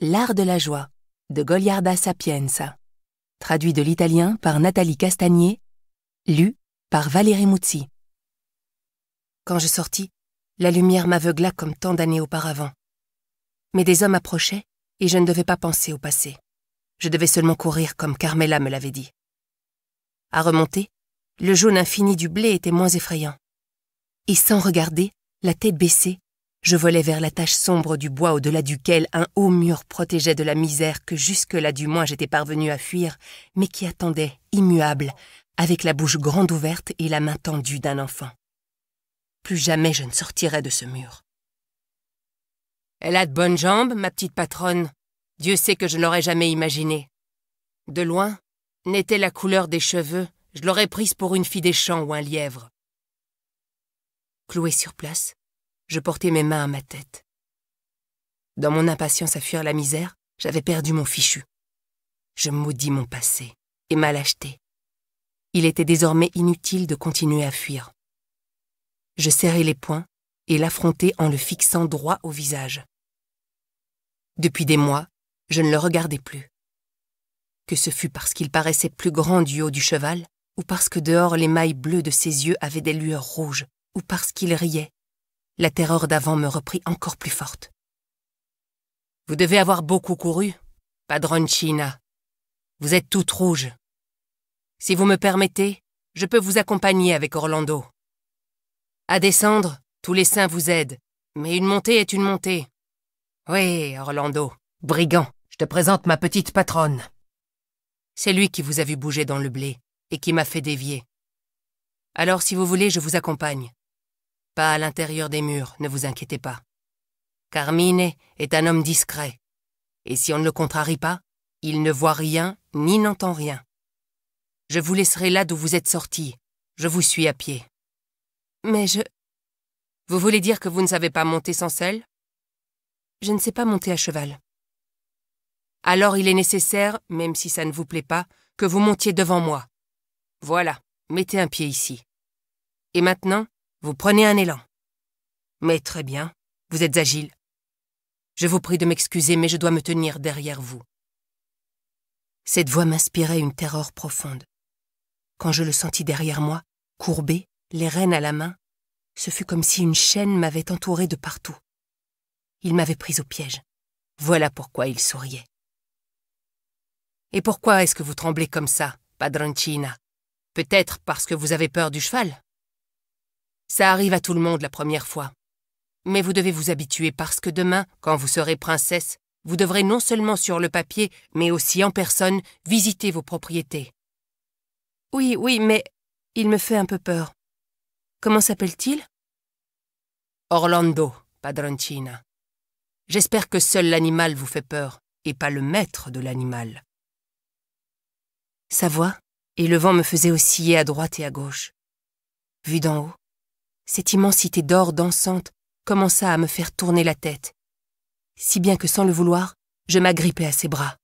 L'art de la joie de Goliarda Sapienza. Traduit de l'italien par Nathalie Castagnier. Lu par Valérie Muzzi. Quand je sortis, la lumière m'aveugla comme tant d'années auparavant. Mais des hommes approchaient et je ne devais pas penser au passé. Je devais seulement courir comme Carmela me l'avait dit. À remonter, le jaune infini du blé était moins effrayant. Et sans regarder, la tête baissée, je volais vers la tache sombre du bois au-delà duquel un haut mur protégeait de la misère que jusque-là du moins j'étais parvenu à fuir, mais qui attendait, immuable, avec la bouche grande ouverte et la main tendue d'un enfant. Plus jamais je ne sortirais de ce mur. Elle a de bonnes jambes, ma petite patronne. Dieu sait que je ne l'aurais jamais imaginée. De loin, n'était la couleur des cheveux, je l'aurais prise pour une fille des champs ou un lièvre. Clouée sur place, je portais mes mains à ma tête. Dans mon impatience à fuir la misère, j'avais perdu mon fichu. Je maudis mon passé et ma lâcheté. Il était désormais inutile de continuer à fuir. Je serrai les poings et l'affrontai en le fixant droit au visage. Depuis des mois, je ne le regardais plus. Que ce fût parce qu'il paraissait plus grand du haut du cheval, ou parce que dehors les mailles bleues de ses yeux avaient des lueurs rouges, ou parce qu'il riait la terreur d'avant me reprit encore plus forte. Vous devez avoir beaucoup couru, Padron China. Vous êtes toute rouge. Si vous me permettez, je peux vous accompagner avec Orlando. À descendre, tous les saints vous aident, mais une montée est une montée. Oui, Orlando, brigand, je te présente ma petite patronne. C'est lui qui vous a vu bouger dans le blé et qui m'a fait dévier. Alors si vous voulez, je vous accompagne. Pas à l'intérieur des murs, ne vous inquiétez pas. Carmine est un homme discret, et si on ne le contrarie pas, il ne voit rien ni n'entend rien. Je vous laisserai là d'où vous êtes sorti. Je vous suis à pied. Mais je... Vous voulez dire que vous ne savez pas monter sans selle Je ne sais pas monter à cheval. Alors il est nécessaire, même si ça ne vous plaît pas, que vous montiez devant moi. Voilà, mettez un pied ici. Et maintenant, vous prenez un élan. Mais très bien, vous êtes agile. Je vous prie de m'excuser, mais je dois me tenir derrière vous. Cette voix m'inspirait une terreur profonde. Quand je le sentis derrière moi, courbé, les rênes à la main, ce fut comme si une chaîne m'avait entouré de partout. Il m'avait pris au piège. Voilà pourquoi il souriait. Et pourquoi est-ce que vous tremblez comme ça, Padroncina Peut-être parce que vous avez peur du cheval ça arrive à tout le monde la première fois. Mais vous devez vous habituer parce que demain, quand vous serez princesse, vous devrez non seulement sur le papier, mais aussi en personne, visiter vos propriétés. Oui, oui, mais il me fait un peu peur. Comment s'appelle-t-il Orlando, padroncina. J'espère que seul l'animal vous fait peur, et pas le maître de l'animal. Sa voix et le vent me faisaient osciller à droite et à gauche. Vu d'en haut, cette immensité d'or dansante commença à me faire tourner la tête, si bien que sans le vouloir, je m'agrippai à ses bras.